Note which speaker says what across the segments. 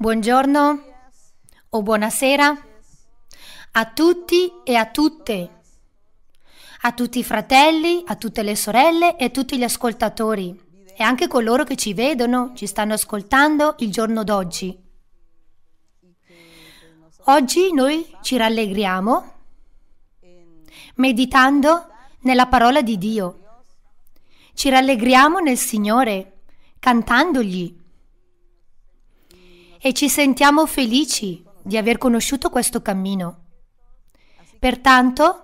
Speaker 1: Buongiorno o buonasera a tutti e a tutte, a tutti i fratelli, a tutte le sorelle e a tutti gli ascoltatori e anche coloro che ci vedono, ci stanno ascoltando il giorno d'oggi. Oggi noi ci rallegriamo meditando nella parola di Dio. Ci rallegriamo nel Signore, cantandogli e ci sentiamo felici di aver conosciuto questo cammino. Pertanto,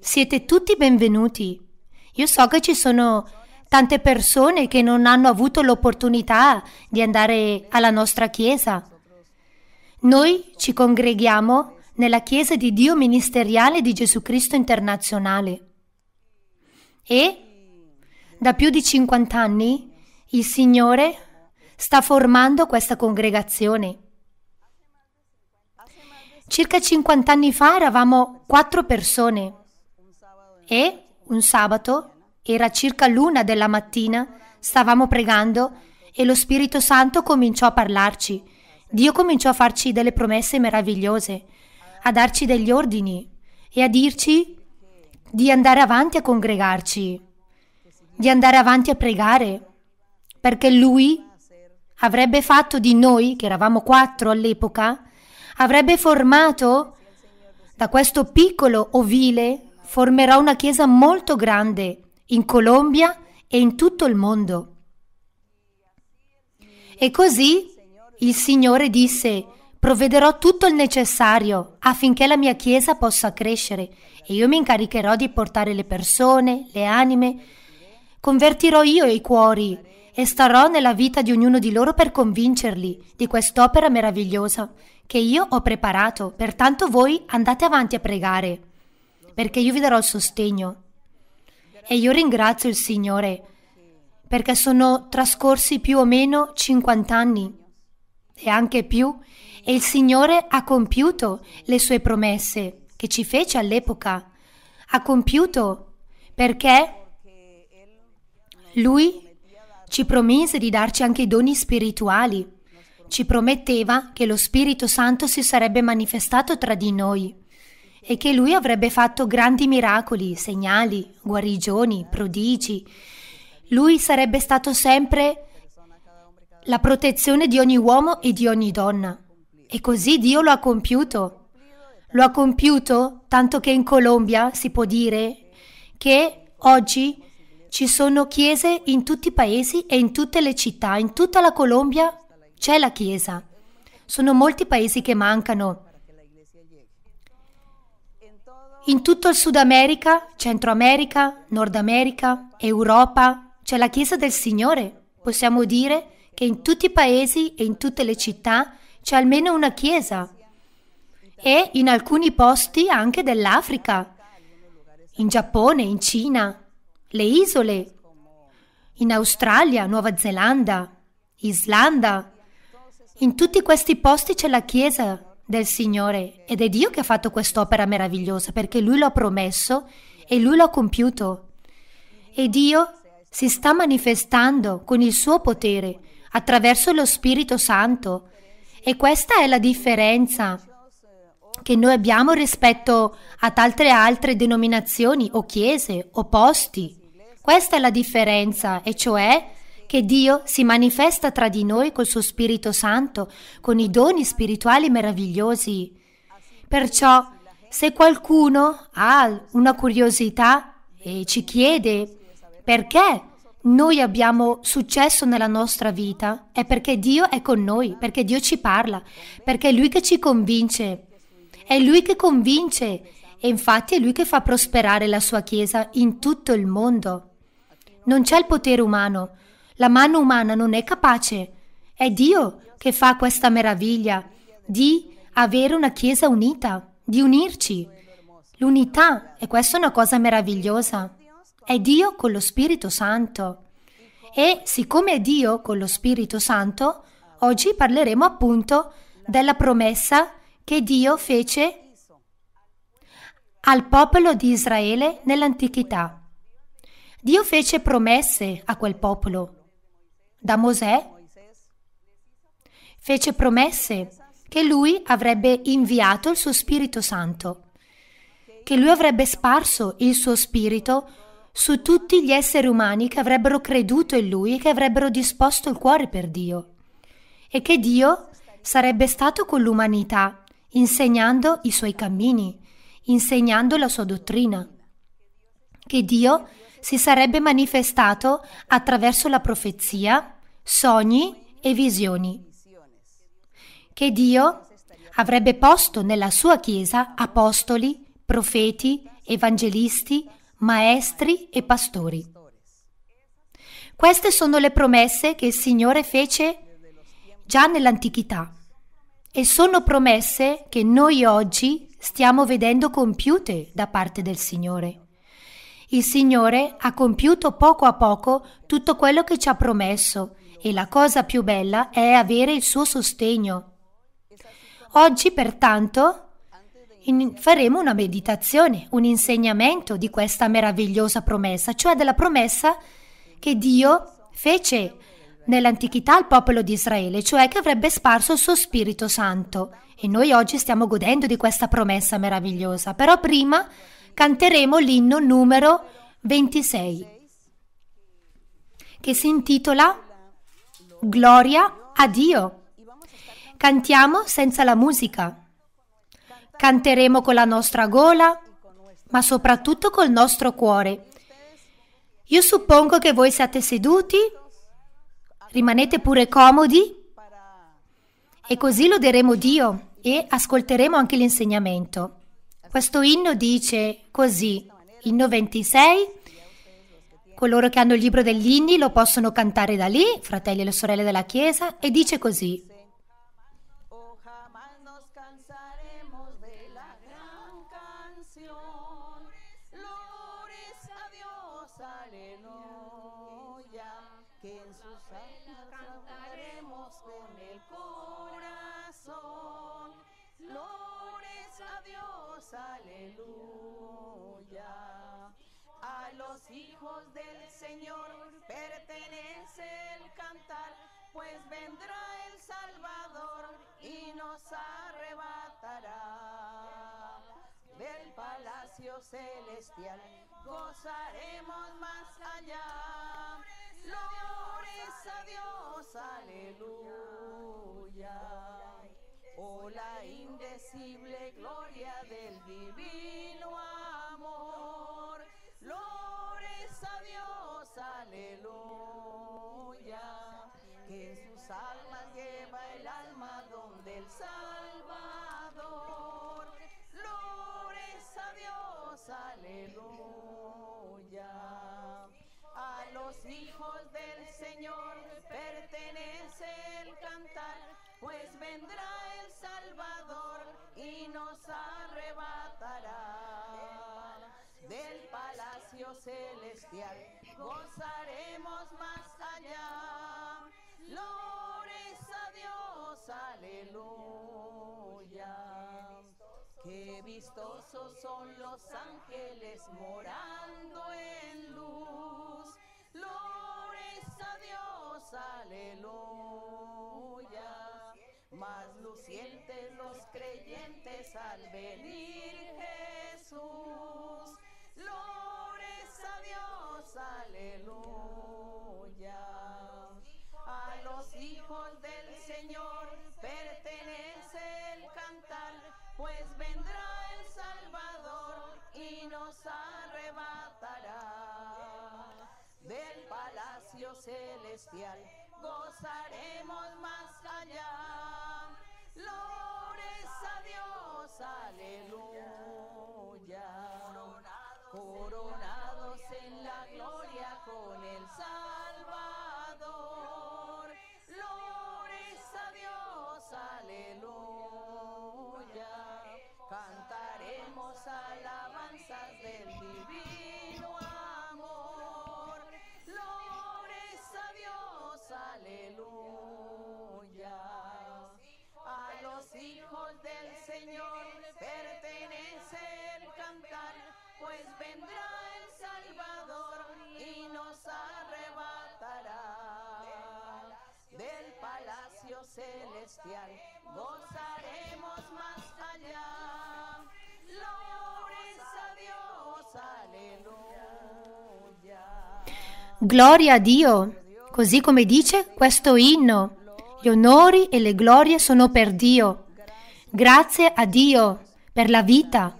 Speaker 1: siete tutti benvenuti. Io so che ci sono tante persone che non hanno avuto l'opportunità di andare alla nostra chiesa. Noi ci congreghiamo nella Chiesa di Dio Ministeriale di Gesù Cristo Internazionale. E da più di 50 anni il Signore sta formando questa congregazione. Circa 50 anni fa eravamo quattro persone e un sabato, era circa l'una della mattina, stavamo pregando e lo Spirito Santo cominciò a parlarci. Dio cominciò a farci delle promesse meravigliose, a darci degli ordini e a dirci di andare avanti a congregarci, di andare avanti a pregare, perché Lui Avrebbe fatto di noi, che eravamo quattro all'epoca? Avrebbe formato? Da questo piccolo ovile formerò una chiesa molto grande in Colombia e in tutto il mondo. E così il Signore disse, provvederò tutto il necessario affinché la mia Chiesa possa crescere e io mi incaricherò di portare le persone, le anime, convertirò io i cuori e starò nella vita di ognuno di loro per convincerli di quest'opera meravigliosa che io ho preparato, pertanto voi andate avanti a pregare, perché io vi darò il sostegno. E io ringrazio il Signore, perché sono trascorsi più o meno 50 anni e anche più, e il Signore ha compiuto le sue promesse che ci fece all'epoca. Ha compiuto perché lui ci promise di darci anche i doni spirituali. Ci prometteva che lo Spirito Santo si sarebbe manifestato tra di noi e che lui avrebbe fatto grandi miracoli, segnali, guarigioni, prodigi. Lui sarebbe stato sempre la protezione di ogni uomo e di ogni donna. E così Dio lo ha compiuto. Lo ha compiuto tanto che in Colombia si può dire che oggi ci sono chiese in tutti i paesi e in tutte le città, in tutta la Colombia c'è la chiesa. Sono molti paesi che mancano. In tutto il Sud America, Centro America, Nord America, Europa, c'è la Chiesa del Signore. Possiamo dire che in tutti i paesi e in tutte le città c'è almeno una chiesa. E in alcuni posti anche dell'Africa, in Giappone, in Cina, le isole, in Australia, Nuova Zelanda, Islanda. In tutti questi posti c'è la Chiesa del Signore ed è Dio che ha fatto quest'opera meravigliosa perché Lui l'ha promesso e Lui l'ha compiuto. E Dio si sta manifestando con il suo potere attraverso lo Spirito Santo. E questa è la differenza che noi abbiamo rispetto ad altre altre denominazioni o chiese o posti. Questa è la differenza, e cioè che Dio si manifesta tra di noi col suo Spirito Santo, con i doni spirituali meravigliosi. Perciò, se qualcuno ha una curiosità e ci chiede perché noi abbiamo successo nella nostra vita, è perché Dio è con noi, perché Dio ci parla, perché è Lui che ci convince. È Lui che convince e infatti è Lui che fa prosperare la sua Chiesa in tutto il mondo. Non c'è il potere umano. La mano umana non è capace. È Dio che fa questa meraviglia di avere una Chiesa unita, di unirci. L'unità, e questa è una cosa meravigliosa, è Dio con lo Spirito Santo. E siccome è Dio con lo Spirito Santo, oggi parleremo appunto della promessa che Dio fece al popolo di Israele nell'antichità. Dio fece promesse a quel popolo. Da Mosè fece promesse che lui avrebbe inviato il suo Spirito Santo, che lui avrebbe sparso il suo Spirito su tutti gli esseri umani che avrebbero creduto in lui e che avrebbero disposto il cuore per Dio, e che Dio sarebbe stato con l'umanità, insegnando i suoi cammini, insegnando la sua dottrina, che Dio si sarebbe manifestato attraverso la profezia, sogni e visioni che Dio avrebbe posto nella sua Chiesa apostoli, profeti, evangelisti, maestri e pastori. Queste sono le promesse che il Signore fece già nell'antichità e sono promesse che noi oggi stiamo vedendo compiute da parte del Signore. Il Signore ha compiuto poco a poco tutto quello che ci ha promesso e la cosa più bella è avere il suo sostegno. Oggi pertanto in, faremo una meditazione, un insegnamento di questa meravigliosa promessa, cioè della promessa che Dio fece nell'antichità al popolo di Israele, cioè che avrebbe sparso il suo Spirito Santo. E noi oggi stiamo godendo di questa promessa meravigliosa, però prima canteremo l'inno numero 26 che si intitola Gloria a Dio. Cantiamo senza la musica. Canteremo con la nostra gola, ma soprattutto col nostro cuore. Io suppongo che voi siate seduti, rimanete pure comodi e così loderemo Dio e ascolteremo anche l'insegnamento. Questo inno dice così, inno 26, coloro che hanno il libro degli inni lo possono cantare da lì, fratelli e le sorelle della Chiesa, e dice così.
Speaker 2: su
Speaker 1: cantaremos
Speaker 2: con el corazón. aleluya. A los hijos del Señor pertenece el cantar, pues vendrá el Salvador y nos arrebatará. Del palacio celestial gozaremos más allá. Flores a Dios, aleluya. Oh, la indecible gloria del divino amor. Glores a Dios, aleluya. Que en sus almas lleva el alma donde el Salvador. Glores a Dios, aleluya. A los hijos del Señor pertenece el cantar pues vendrá el Salvador y nos arrebatará del palacio celestial. Gozaremos más allá. ¡Lores a Dios, aleluya. Qué vistosos son los ángeles morando en luz. ¡Lores a Dios, aleluya más lucientes los creyentes al venir pues vendrá el Salvador y nos arrebatará. Del palacio celestial gozaremos más allá. Glorias a Dios, aleluya.
Speaker 1: Gloria a Dio, così come dice questo inno. Gli onori e le glorie sono per Dio. Grazie a Dio per la vita,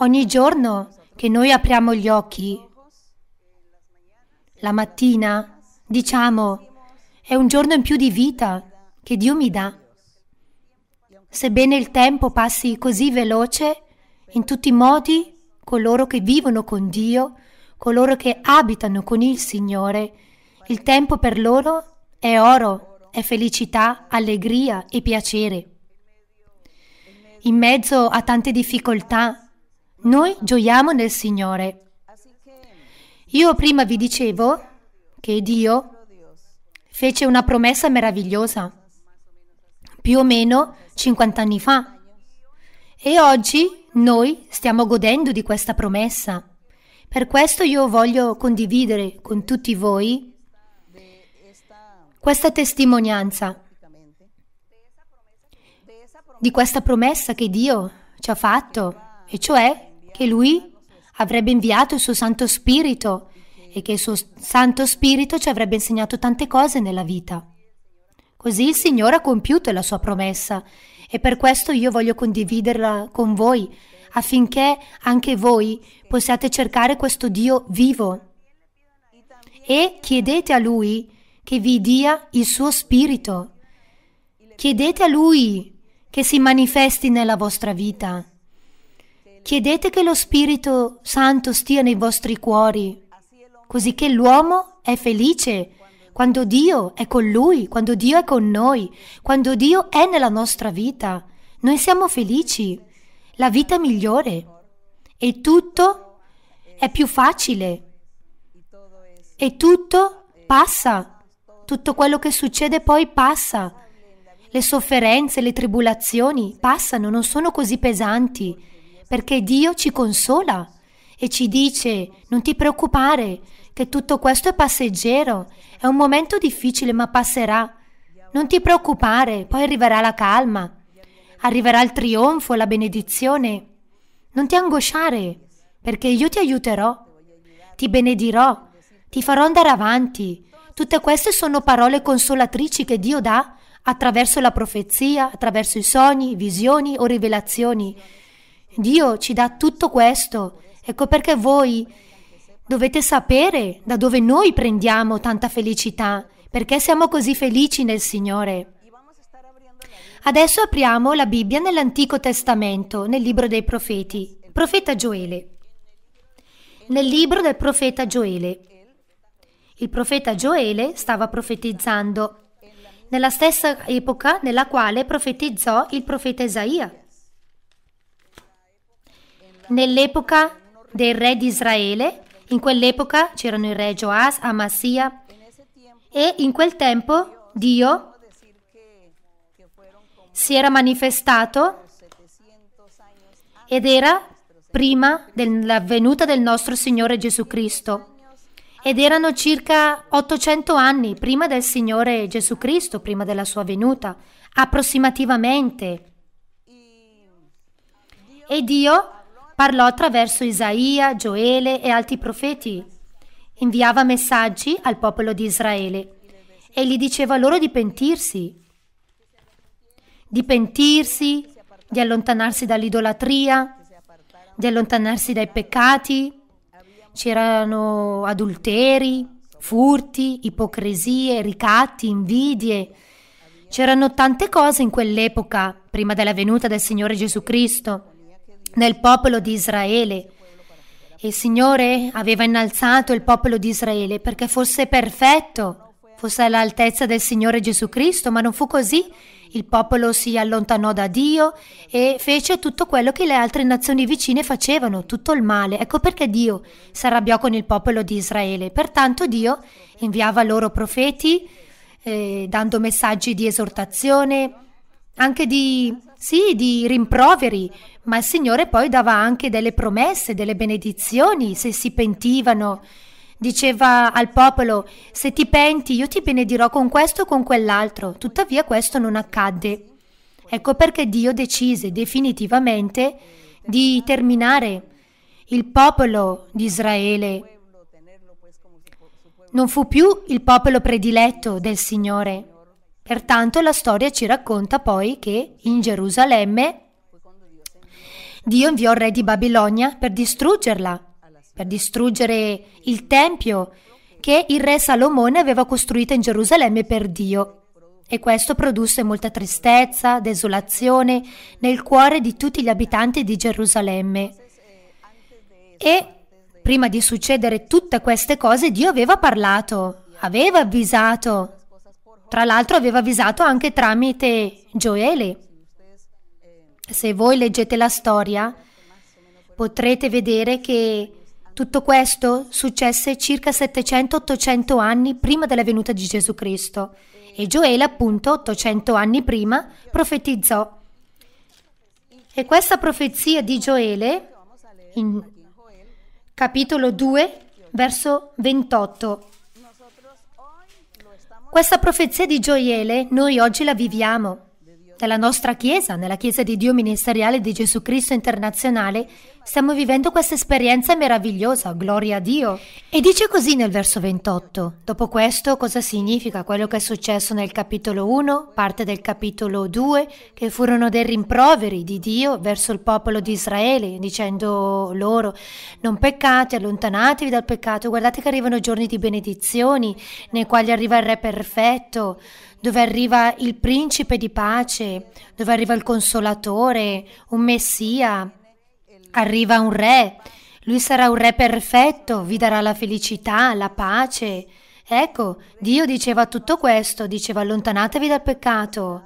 Speaker 1: Ogni giorno che noi apriamo gli occhi, la mattina, diciamo, è un giorno in più di vita che Dio mi dà. Sebbene il tempo passi così veloce, in tutti i modi, coloro che vivono con Dio, coloro che abitano con il Signore, il tempo per loro è oro, è felicità, allegria e piacere. In mezzo a tante difficoltà, noi gioiamo nel Signore. Io prima vi dicevo che Dio fece una promessa meravigliosa, più o meno 50 anni fa. E oggi noi stiamo godendo di questa promessa. Per questo io voglio condividere con tutti voi questa testimonianza di questa promessa che Dio ci ha fatto, e cioè che Lui avrebbe inviato il suo Santo Spirito e che il suo Santo Spirito ci avrebbe insegnato tante cose nella vita. Così il Signore ha compiuto la sua promessa e per questo io voglio condividerla con voi affinché anche voi possiate cercare questo Dio vivo e chiedete a Lui che vi dia il suo Spirito. Chiedete a Lui che si manifesti nella vostra vita. Chiedete che lo Spirito Santo stia nei vostri cuori, così che l'uomo è felice quando Dio è con lui, quando Dio è con noi, quando Dio è nella nostra vita. Noi siamo felici, la vita è migliore e tutto è più facile e tutto passa, tutto quello che succede poi passa. Le sofferenze, le tribolazioni passano, non sono così pesanti perché Dio ci consola e ci dice non ti preoccupare, che tutto questo è passeggero, è un momento difficile ma passerà. Non ti preoccupare, poi arriverà la calma, arriverà il trionfo, la benedizione. Non ti angosciare, perché io ti aiuterò, ti benedirò, ti farò andare avanti. Tutte queste sono parole consolatrici che Dio dà attraverso la profezia, attraverso i sogni, visioni o rivelazioni Dio ci dà tutto questo. Ecco perché voi dovete sapere da dove noi prendiamo tanta felicità, perché siamo così felici nel Signore. Adesso apriamo la Bibbia nell'Antico Testamento, nel libro dei profeti, profeta Gioele. Nel libro del profeta Gioele. Il profeta Gioele stava profetizzando nella stessa epoca nella quale profetizzò il profeta Isaia nell'epoca del re di Israele, in quell'epoca c'erano i re Joas, Amasia e in quel tempo Dio si era manifestato ed era prima della venuta del nostro Signore Gesù Cristo. Ed erano circa 800 anni prima del Signore Gesù Cristo, prima della sua venuta, approssimativamente. E Dio Parlò attraverso Isaia, Gioele e altri profeti. Inviava messaggi al popolo di Israele e gli diceva loro di pentirsi, di pentirsi, di allontanarsi dall'idolatria, di allontanarsi dai peccati. C'erano adulteri, furti, ipocrisie, ricatti, invidie. C'erano tante cose in quell'epoca, prima della venuta del Signore Gesù Cristo nel popolo di Israele. Il Signore aveva innalzato il popolo di Israele perché fosse perfetto, fosse all'altezza del Signore Gesù Cristo, ma non fu così. Il popolo si allontanò da Dio e fece tutto quello che le altre nazioni vicine facevano, tutto il male. Ecco perché Dio si arrabbiò con il popolo di Israele. Pertanto Dio inviava loro profeti, eh, dando messaggi di esortazione, anche di sì, di rimproveri, ma il Signore poi dava anche delle promesse, delle benedizioni se si pentivano. Diceva al popolo, se ti penti io ti benedirò con questo o con quell'altro. Tuttavia questo non accadde. Ecco perché Dio decise definitivamente di terminare il popolo di Israele. Non fu più il popolo prediletto del Signore. Pertanto la storia ci racconta poi che in Gerusalemme Dio inviò il re di Babilonia per distruggerla, per distruggere il tempio che il re Salomone aveva costruito in Gerusalemme per Dio. E questo produsse molta tristezza, desolazione nel cuore di tutti gli abitanti di Gerusalemme. E prima di succedere tutte queste cose Dio aveva parlato, aveva avvisato tra l'altro aveva avvisato anche tramite Gioele. Se voi leggete la storia potrete vedere che tutto questo successe circa 700-800 anni prima della venuta di Gesù Cristo e Gioele appunto 800 anni prima profetizzò. E questa profezia di Gioele in capitolo 2 verso 28 questa profezia di gioiele noi oggi la viviamo. Nella nostra Chiesa, nella Chiesa di Dio Ministeriale di Gesù Cristo Internazionale, Stiamo vivendo questa esperienza meravigliosa, gloria a Dio. E dice così nel verso 28. Dopo questo, cosa significa quello che è successo nel capitolo 1, parte del capitolo 2, che furono dei rimproveri di Dio verso il popolo di Israele, dicendo loro: Non peccate, allontanatevi dal peccato. Guardate che arrivano giorni di benedizioni, nei quali arriva il Re perfetto dove arriva il principe di pace, dove arriva il consolatore, un messia, Arriva un re, lui sarà un re perfetto, vi darà la felicità, la pace. Ecco, Dio diceva tutto questo, diceva allontanatevi dal peccato,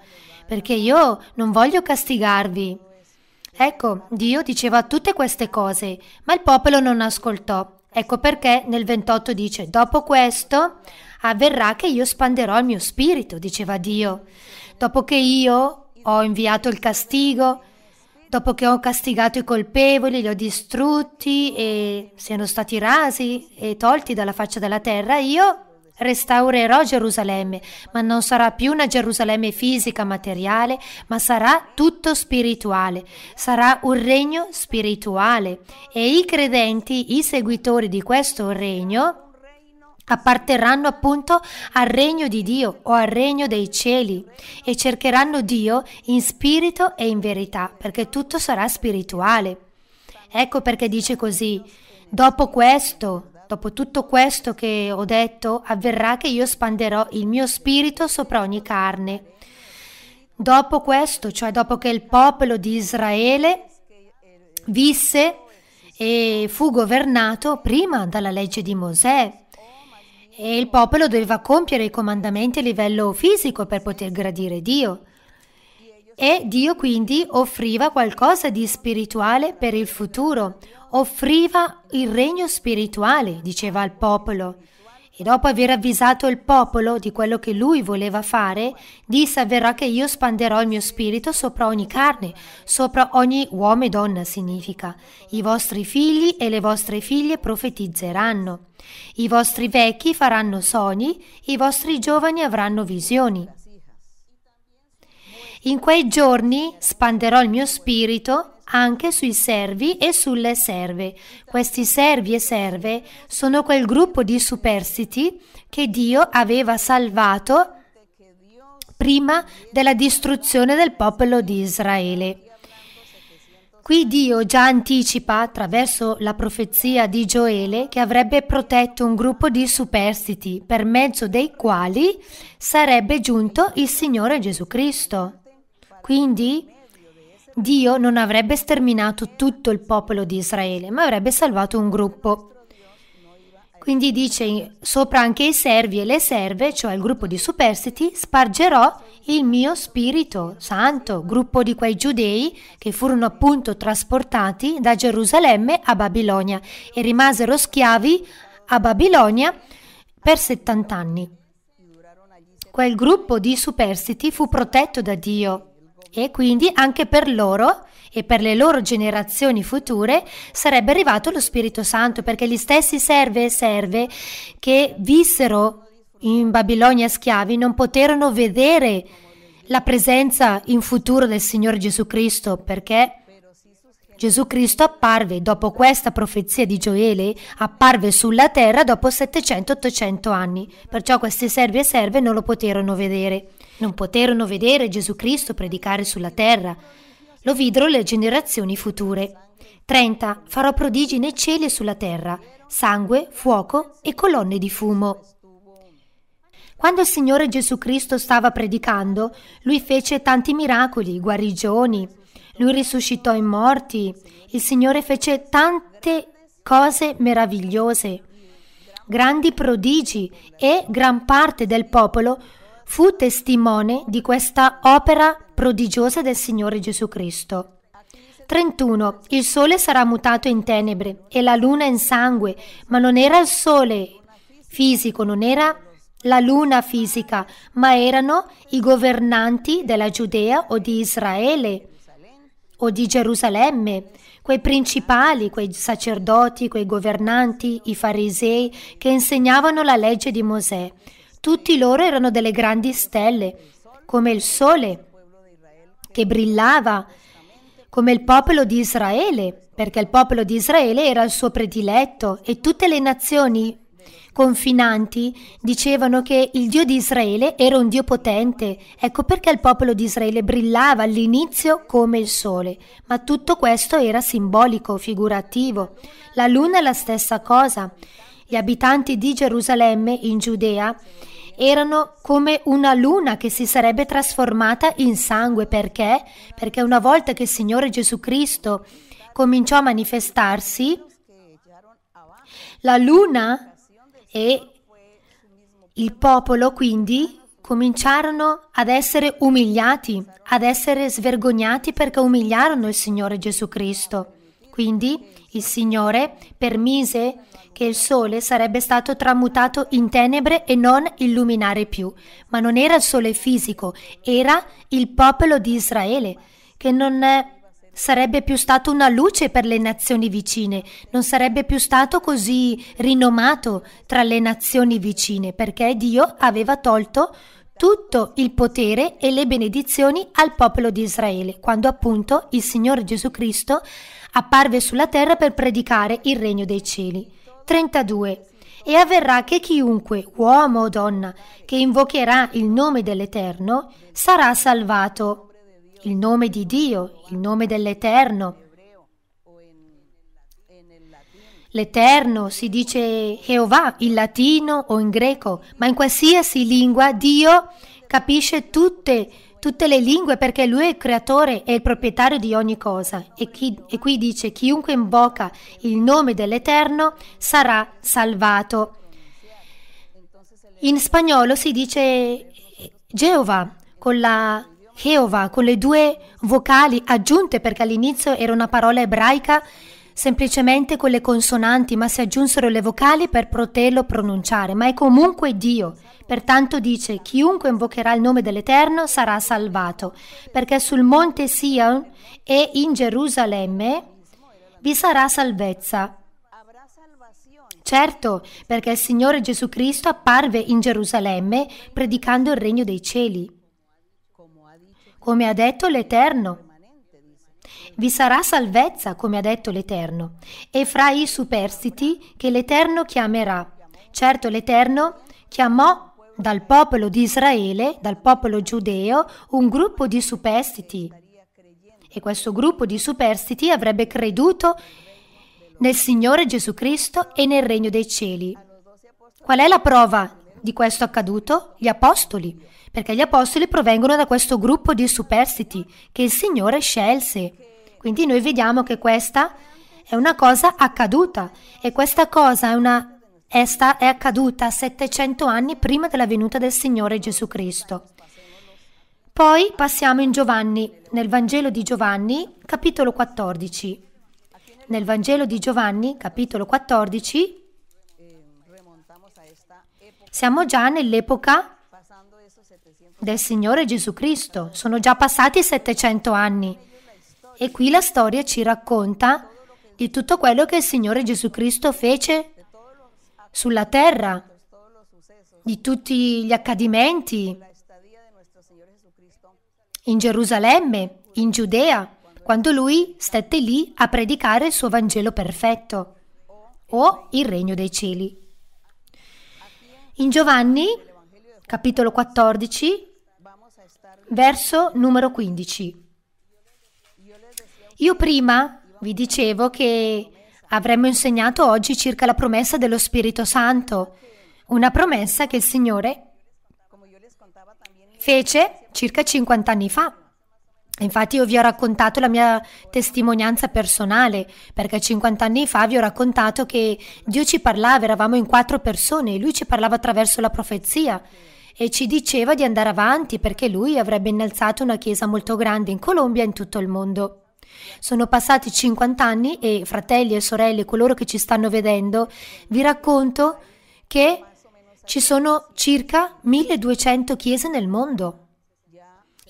Speaker 1: perché io non voglio castigarvi. Ecco, Dio diceva tutte queste cose, ma il popolo non ascoltò. Ecco perché nel 28 dice, dopo questo avverrà che io spanderò il mio spirito, diceva Dio. Dopo che io ho inviato il castigo, dopo che ho castigato i colpevoli, li ho distrutti e siano stati rasi e tolti dalla faccia della terra, io restaurerò Gerusalemme, ma non sarà più una Gerusalemme fisica, materiale, ma sarà tutto spirituale, sarà un regno spirituale e i credenti, i seguitori di questo regno, apparterranno appunto al regno di Dio o al regno dei cieli e cercheranno Dio in spirito e in verità, perché tutto sarà spirituale. Ecco perché dice così, dopo questo, dopo tutto questo che ho detto, avverrà che io spanderò il mio spirito sopra ogni carne. Dopo questo, cioè dopo che il popolo di Israele visse e fu governato prima dalla legge di Mosè, e il popolo doveva compiere i comandamenti a livello fisico per poter gradire Dio. E Dio quindi offriva qualcosa di spirituale per il futuro, offriva il regno spirituale, diceva al popolo e dopo aver avvisato il popolo di quello che lui voleva fare, disse avverrà che io spanderò il mio spirito sopra ogni carne, sopra ogni uomo e donna significa. I vostri figli e le vostre figlie profetizzeranno. I vostri vecchi faranno sogni, i vostri giovani avranno visioni. In quei giorni spanderò il mio spirito anche sui servi e sulle serve. Questi servi e serve sono quel gruppo di superstiti che Dio aveva salvato prima della distruzione del popolo di Israele. Qui Dio già anticipa attraverso la profezia di Gioele che avrebbe protetto un gruppo di superstiti per mezzo dei quali sarebbe giunto il Signore Gesù Cristo. Quindi Dio non avrebbe sterminato tutto il popolo di Israele, ma avrebbe salvato un gruppo. Quindi dice sopra anche i servi e le serve, cioè il gruppo di superstiti, spargerò il mio spirito santo, gruppo di quei giudei che furono appunto trasportati da Gerusalemme a Babilonia e rimasero schiavi a Babilonia per 70 anni. Quel gruppo di superstiti fu protetto da Dio e quindi anche per loro e per le loro generazioni future sarebbe arrivato lo Spirito Santo perché gli stessi serve e serve che vissero in Babilonia schiavi non poterono vedere la presenza in futuro del Signore Gesù Cristo perché Gesù Cristo apparve dopo questa profezia di Gioele, apparve sulla terra dopo 700-800 anni, perciò questi servi e serve non lo poterono vedere. Non poterono vedere Gesù Cristo predicare sulla terra, lo videro le generazioni future. 30. Farò prodigi nei cieli e sulla terra, sangue, fuoco e colonne di fumo. Quando il Signore Gesù Cristo stava predicando, lui fece tanti miracoli, guarigioni, lui risuscitò i morti, il Signore fece tante cose meravigliose, grandi prodigi e gran parte del popolo Fu testimone di questa opera prodigiosa del Signore Gesù Cristo. 31. Il sole sarà mutato in tenebre e la luna in sangue, ma non era il sole fisico, non era la luna fisica, ma erano i governanti della Giudea o di Israele o di Gerusalemme, quei principali, quei sacerdoti, quei governanti, i farisei che insegnavano la legge di Mosè. Tutti loro erano delle grandi stelle, come il sole che brillava, come il popolo di Israele, perché il popolo di Israele era il suo prediletto e tutte le nazioni confinanti dicevano che il Dio di Israele era un Dio potente. Ecco perché il popolo di Israele brillava all'inizio come il sole. Ma tutto questo era simbolico, figurativo. La luna è la stessa cosa. Gli abitanti di Gerusalemme in Giudea erano come una luna che si sarebbe trasformata in sangue. Perché? Perché una volta che il Signore Gesù Cristo cominciò a manifestarsi, la luna e il popolo quindi cominciarono ad essere umiliati, ad essere svergognati perché umiliarono il Signore Gesù Cristo. Quindi il Signore permise che il sole sarebbe stato tramutato in tenebre e non illuminare più, ma non era il sole fisico, era il popolo di Israele, che non sarebbe più stato una luce per le nazioni vicine, non sarebbe più stato così rinomato tra le nazioni vicine, perché Dio aveva tolto tutto il potere e le benedizioni al popolo di Israele, quando appunto il Signore Gesù Cristo ha apparve sulla terra per predicare il regno dei cieli. 32. E avverrà che chiunque, uomo o donna, che invocherà il nome dell'Eterno, sarà salvato. Il nome di Dio, il nome dell'Eterno. L'Eterno si dice Jehovah in latino o in greco, ma in qualsiasi lingua Dio capisce tutte le tutte le lingue perché lui è il creatore e il proprietario di ogni cosa. E, chi, e qui dice chiunque invoca il nome dell'Eterno sarà salvato. In spagnolo si dice Geova con la Jehovah, con le due vocali aggiunte perché all'inizio era una parola ebraica semplicemente con le consonanti, ma si aggiunsero le vocali per poterlo pronunciare, ma è comunque Dio Pertanto dice, chiunque invocherà il nome dell'Eterno sarà salvato, perché sul monte Sion e in Gerusalemme vi sarà salvezza. Certo, perché il Signore Gesù Cristo apparve in Gerusalemme predicando il regno dei cieli. Come ha detto l'Eterno. Vi sarà salvezza, come ha detto l'Eterno, e fra i superstiti che l'Eterno chiamerà. Certo, l'Eterno chiamò dal popolo di Israele, dal popolo giudeo, un gruppo di superstiti. E questo gruppo di superstiti avrebbe creduto nel Signore Gesù Cristo e nel regno dei cieli. Qual è la prova di questo accaduto? Gli apostoli, perché gli apostoli provengono da questo gruppo di superstiti che il Signore scelse. Quindi noi vediamo che questa è una cosa accaduta e questa cosa è una Esta è accaduta 700 anni prima della venuta del Signore Gesù Cristo. Poi passiamo in Giovanni, nel Vangelo di Giovanni, capitolo 14. Nel Vangelo di Giovanni, capitolo 14, siamo già nell'epoca del Signore Gesù Cristo. Sono già passati 700 anni. E qui la storia ci racconta di tutto quello che il Signore Gesù Cristo fece sulla terra, di tutti gli accadimenti in Gerusalemme, in Giudea, quando lui stette lì a predicare il suo Vangelo perfetto o il regno dei cieli. In Giovanni, capitolo 14, verso numero 15. Io prima vi dicevo che avremmo insegnato oggi circa la promessa dello Spirito Santo, una promessa che il Signore fece circa 50 anni fa. Infatti io vi ho raccontato la mia testimonianza personale, perché 50 anni fa vi ho raccontato che Dio ci parlava, eravamo in quattro persone, e lui ci parlava attraverso la profezia e ci diceva di andare avanti perché lui avrebbe innalzato una chiesa molto grande in Colombia e in tutto il mondo. Sono passati 50 anni e fratelli e sorelle, coloro che ci stanno vedendo, vi racconto che ci sono circa 1200 chiese nel mondo.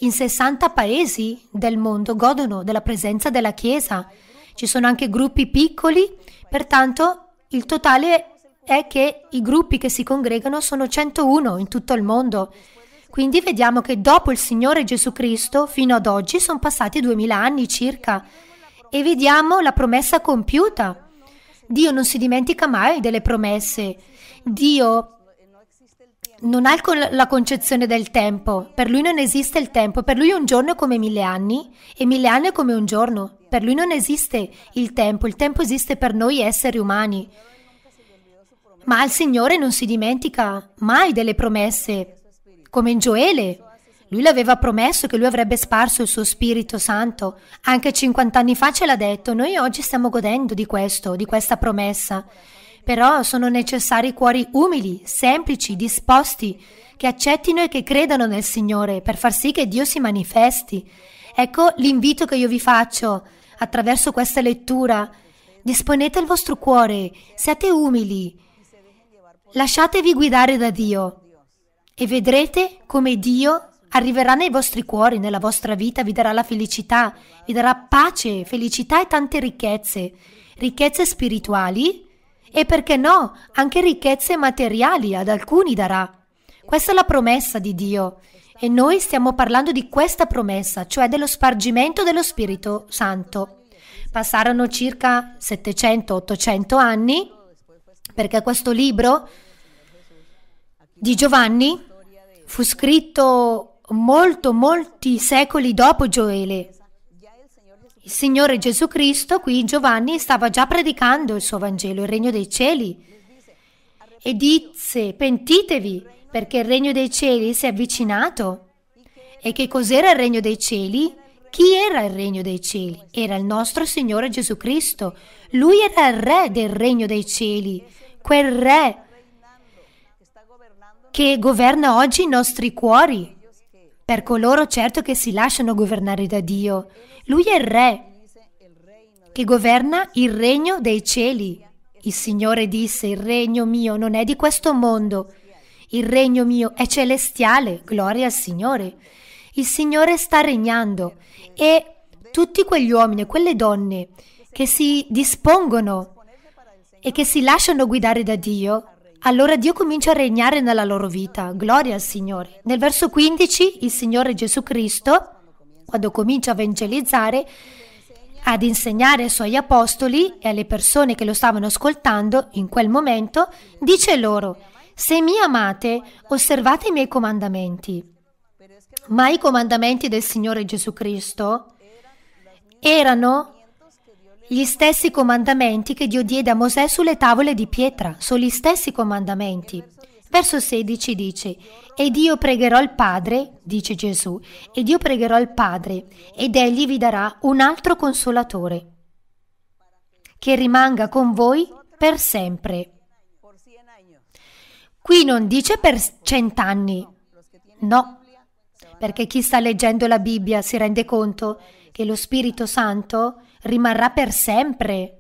Speaker 1: In 60 paesi del mondo godono della presenza della Chiesa. Ci sono anche gruppi piccoli, pertanto il totale è che i gruppi che si congregano sono 101 in tutto il mondo. Quindi vediamo che dopo il Signore Gesù Cristo fino ad oggi sono passati duemila anni circa e vediamo la promessa compiuta. Dio non si dimentica mai delle promesse. Dio non ha la concezione del tempo, per lui non esiste il tempo, per lui un giorno è come mille anni e mille anni è come un giorno, per lui non esiste il tempo, il tempo esiste per noi esseri umani. Ma al Signore non si dimentica mai delle promesse come in Gioele. Lui l'aveva promesso che lui avrebbe sparso il suo Spirito Santo. Anche 50 anni fa ce l'ha detto, noi oggi stiamo godendo di questo, di questa promessa. Però sono necessari cuori umili, semplici, disposti, che accettino e che credano nel Signore per far sì che Dio si manifesti. Ecco l'invito che io vi faccio attraverso questa lettura. Disponete il vostro cuore, siate umili, lasciatevi guidare da Dio e vedrete come Dio arriverà nei vostri cuori, nella vostra vita, vi darà la felicità, vi darà pace, felicità e tante ricchezze, ricchezze spirituali e perché no, anche ricchezze materiali ad alcuni darà. Questa è la promessa di Dio e noi stiamo parlando di questa promessa, cioè dello spargimento dello Spirito Santo. Passarono circa 700-800 anni perché questo libro di Giovanni fu scritto molto, molti secoli dopo Gioele. Il Signore Gesù Cristo, qui Giovanni, stava già predicando il suo Vangelo, il regno dei cieli. E disse, pentitevi, perché il regno dei cieli si è avvicinato. E che cos'era il regno dei cieli? Chi era il regno dei cieli? Era il nostro Signore Gesù Cristo. Lui era il re del regno dei cieli, quel re che governa oggi i nostri cuori. Per coloro certo che si lasciano governare da Dio. Lui è il Re che governa il regno dei cieli. Il Signore disse, il regno mio non è di questo mondo, il regno mio è celestiale, gloria al Signore. Il Signore sta regnando e tutti quegli uomini e quelle donne che si dispongono e che si lasciano guidare da Dio allora Dio comincia a regnare nella loro vita. Gloria al Signore. Nel verso 15 il Signore Gesù Cristo, quando comincia a evangelizzare, ad insegnare ai suoi apostoli e alle persone che lo stavano ascoltando in quel momento, dice loro, se mi amate, osservate i miei comandamenti. Ma i comandamenti del Signore Gesù Cristo erano gli stessi comandamenti che Dio diede a Mosè sulle tavole di pietra, sono gli stessi comandamenti. Verso 16 dice, ed io pregherò il Padre, dice Gesù, ed io pregherò il Padre, ed egli vi darà un altro consolatore, che rimanga con voi per sempre. Qui non dice per cent'anni, no, perché chi sta leggendo la Bibbia si rende conto che lo Spirito Santo rimarrà per sempre.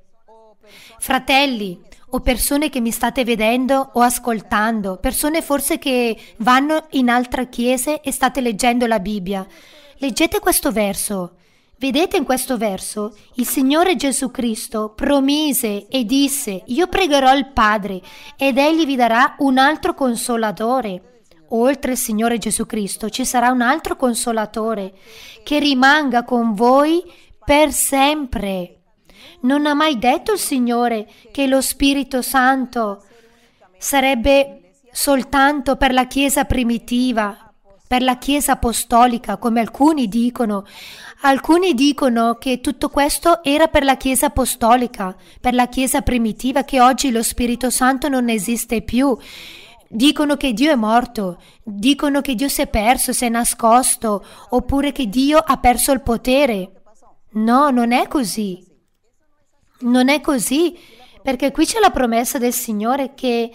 Speaker 1: Fratelli o persone che mi state vedendo o ascoltando, persone forse che vanno in altre chiese e state leggendo la Bibbia, leggete questo verso. Vedete in questo verso, il Signore Gesù Cristo promise e disse, io pregherò il Padre ed egli vi darà un altro consolatore. Oltre il Signore Gesù Cristo ci sarà un altro consolatore che rimanga con voi per sempre. Non ha mai detto il Signore che lo Spirito Santo sarebbe soltanto per la Chiesa primitiva, per la Chiesa apostolica, come alcuni dicono. Alcuni dicono che tutto questo era per la Chiesa apostolica, per la Chiesa primitiva, che oggi lo Spirito Santo non esiste più. Dicono che Dio è morto, dicono che Dio si è perso, si è nascosto, oppure che Dio ha perso il potere. No, non è così. Non è così, perché qui c'è la promessa del Signore che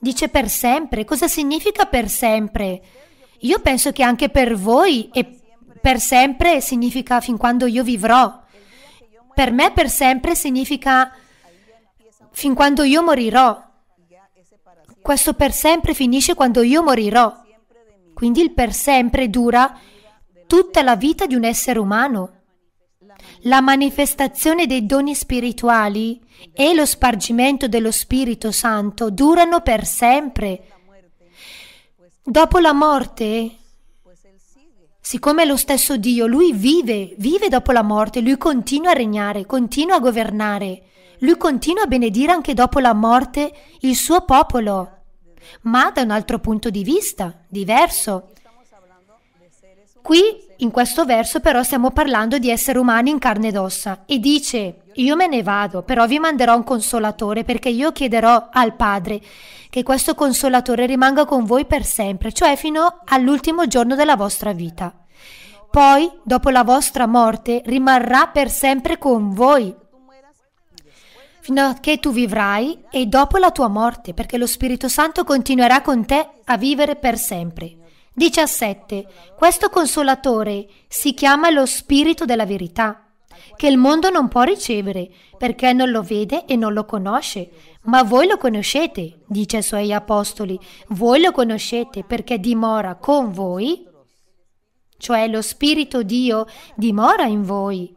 Speaker 1: dice per sempre. Cosa significa per sempre? Io penso che anche per voi e per sempre significa fin quando io vivrò. Per me per sempre significa fin quando io morirò. Questo per sempre finisce quando io morirò. Quindi il per sempre dura tutta la vita di un essere umano la manifestazione dei doni spirituali e lo spargimento dello Spirito Santo durano per sempre. Dopo la morte, siccome è lo stesso Dio, lui vive, vive dopo la morte, lui continua a regnare, continua a governare, lui continua a benedire anche dopo la morte il suo popolo, ma da un altro punto di vista, diverso. Qui, in questo verso, però stiamo parlando di esseri umani in carne ed ossa e dice, io me ne vado, però vi manderò un consolatore perché io chiederò al Padre che questo consolatore rimanga con voi per sempre, cioè fino all'ultimo giorno della vostra vita. Poi, dopo la vostra morte, rimarrà per sempre con voi, fino a che tu vivrai e dopo la tua morte, perché lo Spirito Santo continuerà con te a vivere per sempre. 17. Questo consolatore si chiama lo Spirito della verità, che il mondo non può ricevere perché non lo vede e non lo conosce, ma voi lo conoscete, dice ai suoi apostoli, voi lo conoscete perché dimora con voi, cioè lo Spirito Dio dimora in voi.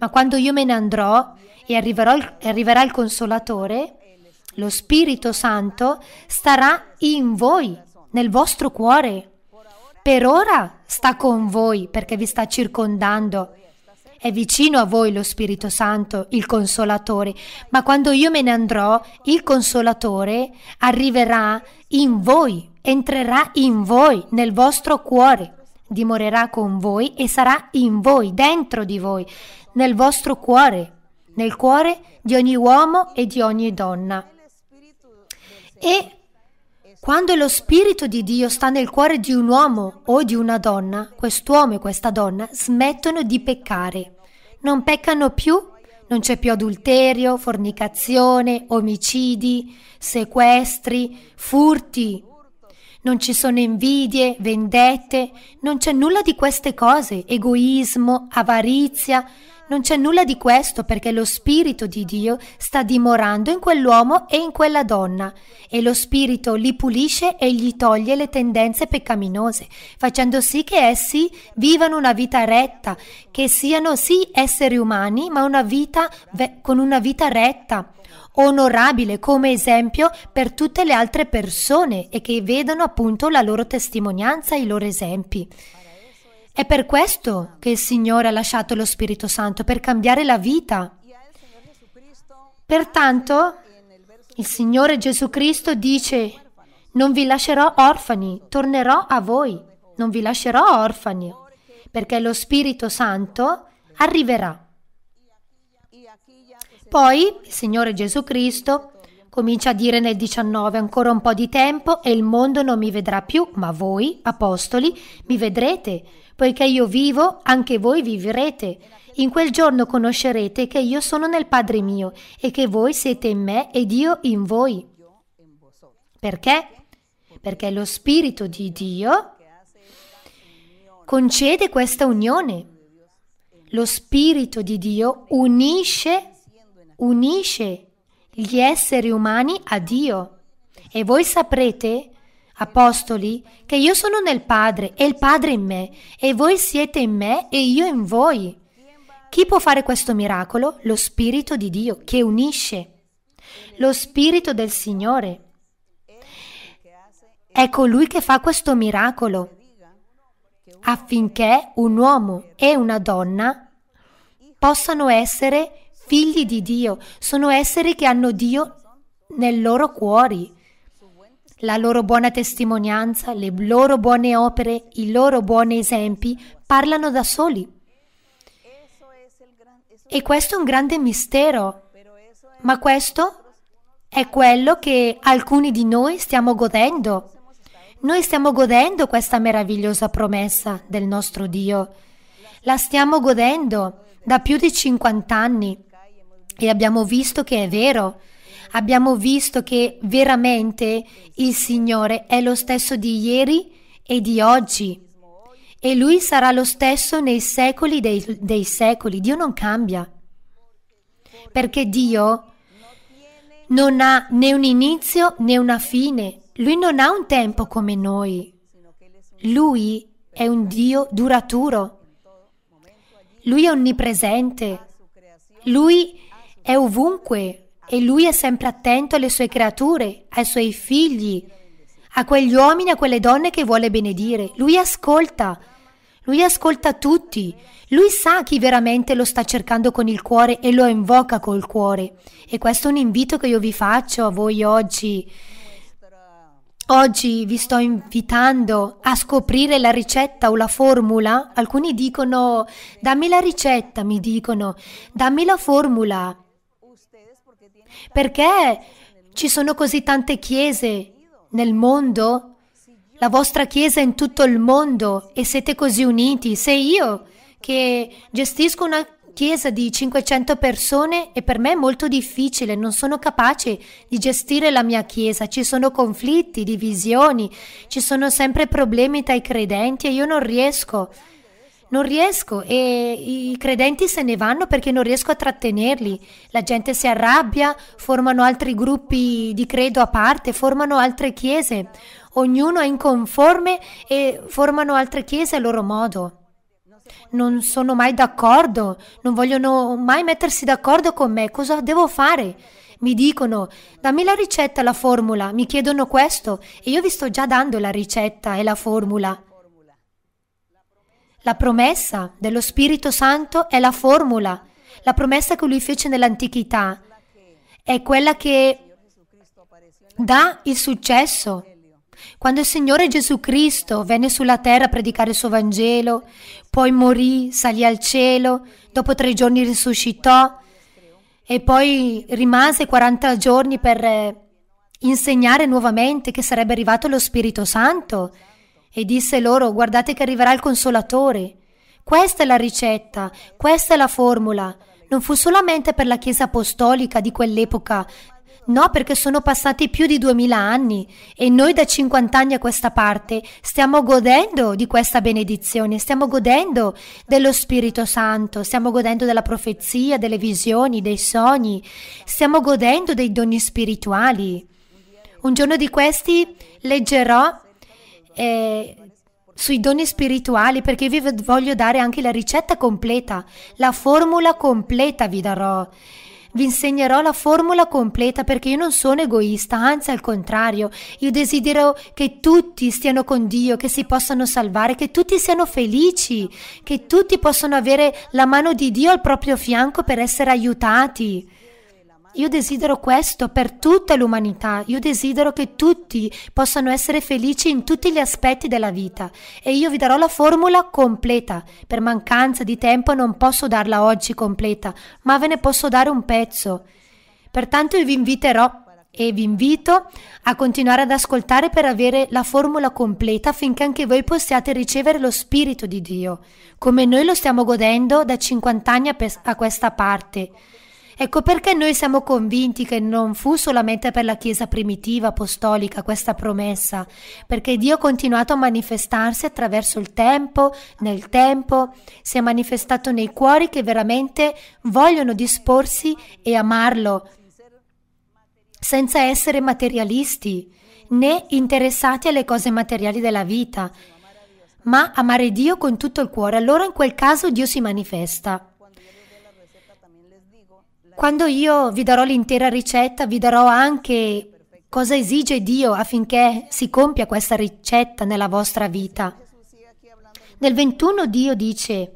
Speaker 1: Ma quando io me ne andrò e il, arriverà il consolatore, lo Spirito Santo starà in voi nel vostro cuore. Per ora sta con voi perché vi sta circondando. È vicino a voi lo Spirito Santo, il Consolatore, ma quando io me ne andrò, il Consolatore arriverà in voi, entrerà in voi, nel vostro cuore, dimorerà con voi e sarà in voi, dentro di voi, nel vostro cuore, nel cuore di ogni uomo e di ogni donna. E quando lo Spirito di Dio sta nel cuore di un uomo o di una donna, quest'uomo e questa donna smettono di peccare. Non peccano più, non c'è più adulterio, fornicazione, omicidi, sequestri, furti. Non ci sono invidie, vendette, non c'è nulla di queste cose, egoismo, avarizia, non c'è nulla di questo perché lo Spirito di Dio sta dimorando in quell'uomo e in quella donna e lo Spirito li pulisce e gli toglie le tendenze peccaminose, facendo sì che essi vivano una vita retta, che siano sì esseri umani, ma una vita ve- con una vita retta, onorabile come esempio per tutte le altre persone e che vedano appunto la loro testimonianza e i loro esempi. È per questo che il Signore ha lasciato lo Spirito Santo, per cambiare la vita. Pertanto, il Signore Gesù Cristo dice, non vi lascerò orfani, tornerò a voi, non vi lascerò orfani, perché lo Spirito Santo arriverà. Poi il Signore Gesù Cristo comincia a dire nel 19 ancora un po' di tempo e il mondo non mi vedrà più, ma voi, apostoli, mi vedrete Poiché io vivo, anche voi vivrete. In quel giorno conoscerete che io sono nel Padre mio e che voi siete in me ed io in voi. Perché? Perché lo Spirito di Dio concede questa unione. Lo Spirito di Dio unisce, unisce gli esseri umani a Dio. E voi saprete Apostoli, che io sono nel Padre e il Padre in me, e voi siete in me e io in voi. Chi può fare questo miracolo? Lo Spirito di Dio che unisce, lo Spirito del Signore. È colui che fa questo miracolo affinché un uomo e una donna possano essere figli di Dio, sono esseri che hanno Dio nel loro cuore la loro buona testimonianza, le loro buone opere, i loro buoni esempi parlano da soli. E questo è un grande mistero, ma questo è quello che alcuni di noi stiamo godendo. Noi stiamo godendo questa meravigliosa promessa del nostro Dio. La stiamo godendo da più di 50 anni e abbiamo visto che è vero abbiamo visto che veramente il Signore è lo stesso di ieri e di oggi. E Lui sarà lo stesso nei secoli dei, dei secoli. Dio non cambia. Perché Dio non ha né un inizio né una fine. Lui non ha un tempo come noi. Lui è un Dio duraturo. Lui è onnipresente. Lui è ovunque. E lui è sempre attento alle sue creature, ai suoi figli, a quegli uomini, a quelle donne che vuole benedire. Lui ascolta. Lui ascolta tutti. Lui sa chi veramente lo sta cercando con il cuore e lo invoca col cuore. E questo è un invito che io vi faccio a voi oggi. Oggi vi sto invitando a scoprire la ricetta o la formula. Alcuni dicono dammi la ricetta, mi dicono dammi la formula. Perché ci sono così tante chiese nel mondo? La vostra chiesa in tutto il mondo e siete così uniti. Se io che gestisco una chiesa di 500 persone e per me è molto difficile, non sono capace di gestire la mia chiesa, ci sono conflitti, divisioni, ci sono sempre problemi tra i credenti e io non riesco non riesco e i credenti se ne vanno perché non riesco a trattenerli. La gente si arrabbia, formano altri gruppi di credo a parte, formano altre chiese. Ognuno è inconforme e formano altre chiese a loro modo. Non sono mai d'accordo, non vogliono mai mettersi d'accordo con me. Cosa devo fare? Mi dicono, dammi la ricetta, la formula, mi chiedono questo e io vi sto già dando la ricetta e la formula. La promessa dello Spirito Santo è la formula, la promessa che lui fece nell'antichità. È quella che dà il successo. Quando il Signore Gesù Cristo venne sulla terra a predicare il suo Vangelo, poi morì, salì al cielo, dopo tre giorni risuscitò e poi rimase 40 giorni per eh, insegnare nuovamente che sarebbe arrivato lo Spirito Santo e disse loro guardate che arriverà il consolatore. Questa è la ricetta, questa è la formula. Non fu solamente per la Chiesa Apostolica di quell'epoca, no perché sono passati più di duemila anni e noi da 50 anni a questa parte stiamo godendo di questa benedizione, stiamo godendo dello Spirito Santo, stiamo godendo della profezia, delle visioni, dei sogni, stiamo godendo dei doni spirituali. Un giorno di questi leggerò eh, sui doni spirituali perché vi voglio dare anche la ricetta completa, la formula completa vi darò. Vi insegnerò la formula completa perché io non sono egoista, anzi al contrario, io desidero che tutti stiano con Dio, che si possano salvare, che tutti siano felici, che tutti possano avere la mano di Dio al proprio fianco per essere aiutati. Io desidero questo per tutta l'umanità, io desidero che tutti possano essere felici in tutti gli aspetti della vita e io vi darò la formula completa. Per mancanza di tempo non posso darla oggi completa, ma ve ne posso dare un pezzo. Pertanto io vi inviterò e vi invito a continuare ad ascoltare per avere la formula completa affinché anche voi possiate ricevere lo Spirito di Dio, come noi lo stiamo godendo da 50 anni a, a questa parte. Ecco perché noi siamo convinti che non fu solamente per la Chiesa primitiva apostolica questa promessa, perché Dio ha continuato a manifestarsi attraverso il tempo, nel tempo, si è manifestato nei cuori che veramente vogliono disporsi e amarlo, senza essere materialisti né interessati alle cose materiali della vita, ma amare Dio con tutto il cuore, allora in quel caso Dio si manifesta. Quando io vi darò l'intera ricetta, vi darò anche cosa esige Dio affinché si compia questa ricetta nella vostra vita. Nel 21 Dio dice,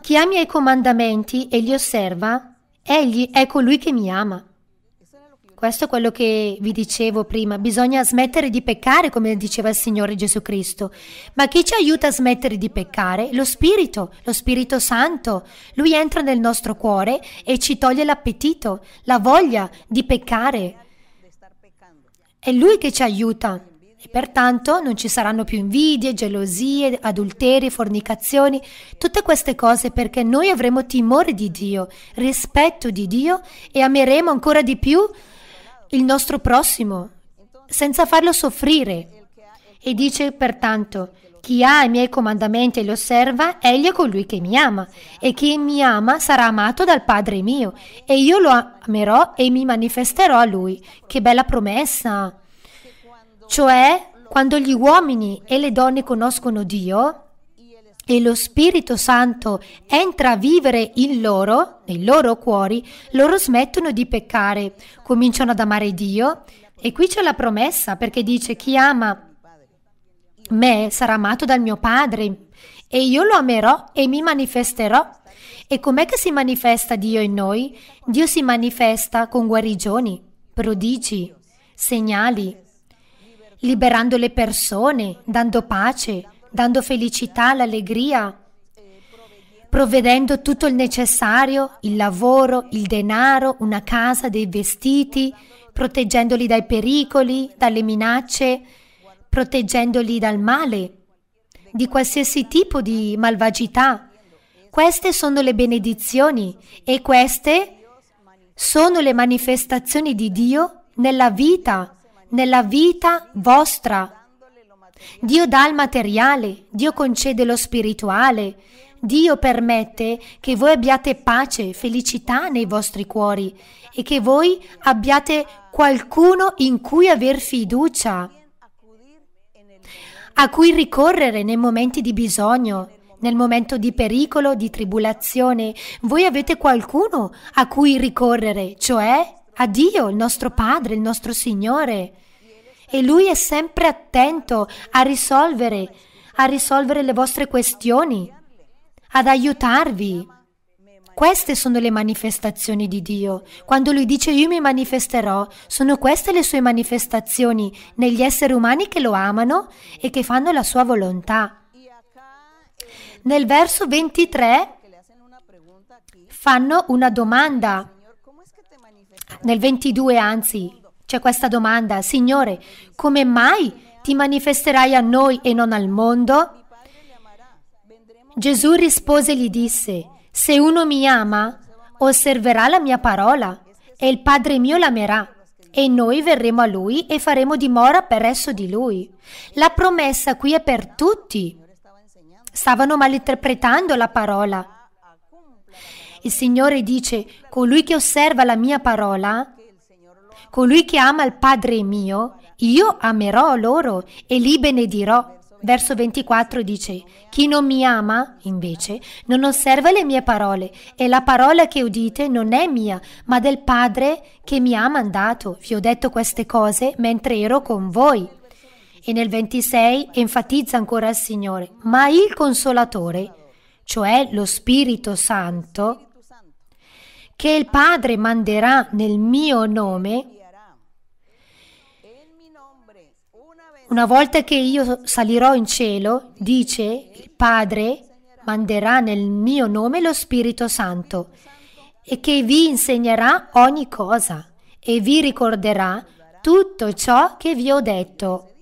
Speaker 1: chi ha i miei comandamenti e li osserva, egli è colui che mi ama. Questo è quello che vi dicevo prima, bisogna smettere di peccare come diceva il Signore Gesù Cristo. Ma chi ci aiuta a smettere di peccare? Lo Spirito, lo Spirito Santo. Lui entra nel nostro cuore e ci toglie l'appetito, la voglia di peccare. È Lui che ci aiuta. E pertanto non ci saranno più invidie, gelosie, adulteri, fornicazioni, tutte queste cose perché noi avremo timore di Dio, rispetto di Dio e ameremo ancora di più il nostro prossimo, senza farlo soffrire. E dice pertanto, chi ha i miei comandamenti e li osserva, egli è colui che mi ama, e chi mi ama sarà amato dal Padre mio, e io lo amerò e mi manifesterò a lui. Che bella promessa! Cioè, quando gli uomini e le donne conoscono Dio, e lo Spirito Santo entra a vivere in loro, nei loro cuori, loro smettono di peccare, cominciano ad amare Dio. E qui c'è la promessa perché dice chi ama me sarà amato dal mio Padre e io lo amerò e mi manifesterò. E com'è che si manifesta Dio in noi? Dio si manifesta con guarigioni, prodigi, segnali, liberando le persone, dando pace, dando felicità, l'allegria, provvedendo tutto il necessario, il lavoro, il denaro, una casa, dei vestiti, proteggendoli dai pericoli, dalle minacce, proteggendoli dal male, di qualsiasi tipo di malvagità. Queste sono le benedizioni e queste sono le manifestazioni di Dio nella vita, nella vita vostra. Dio dà il materiale, Dio concede lo spirituale, Dio permette che voi abbiate pace, felicità nei vostri cuori e che voi abbiate qualcuno in cui aver fiducia, a cui ricorrere nei momenti di bisogno, nel momento di pericolo, di tribolazione. Voi avete qualcuno a cui ricorrere, cioè a Dio, il nostro Padre, il nostro Signore e Lui è sempre attento a risolvere, a risolvere le vostre questioni, ad aiutarvi. Queste sono le manifestazioni di Dio. Quando Lui dice io mi manifesterò, sono queste le sue manifestazioni negli esseri umani che lo amano e che fanno la sua volontà. Nel verso 23 fanno una domanda. Nel 22 anzi, c'è questa domanda, Signore, come mai ti manifesterai a noi e non al mondo? Gesù rispose e gli disse, se uno mi ama, osserverà la mia parola e il Padre mio l'amerà e noi verremo a lui e faremo dimora per esso di lui. La promessa qui è per tutti. Stavano malinterpretando la parola. Il Signore dice, colui che osserva la mia parola Colui che ama il Padre mio, io amerò loro e li benedirò. Verso 24 dice, Chi non mi ama, invece, non osserva le mie parole, e la parola che udite non è mia, ma del Padre che mi ha mandato. Vi ho detto queste cose mentre ero con voi. E nel 26 enfatizza ancora il Signore, ma il Consolatore, cioè lo Spirito Santo, che il Padre manderà nel mio nome, Una volta che io salirò in cielo, dice il Padre, manderà nel mio nome lo Spirito Santo e che vi insegnerà ogni cosa e vi ricorderà tutto ciò che vi ho detto.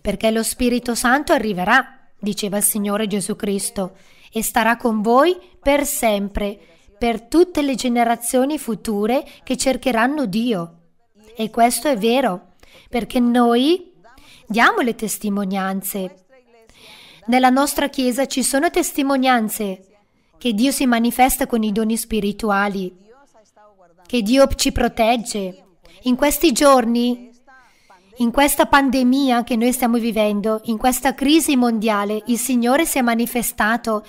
Speaker 1: Perché lo Spirito Santo arriverà, diceva il Signore Gesù Cristo, e starà con voi per sempre, per tutte le generazioni future che cercheranno Dio. E questo è vero perché noi diamo le testimonianze. Nella nostra Chiesa ci sono testimonianze che Dio si manifesta con i doni spirituali, che Dio ci protegge. In questi giorni, in questa pandemia che noi stiamo vivendo, in questa crisi mondiale, il Signore si è manifestato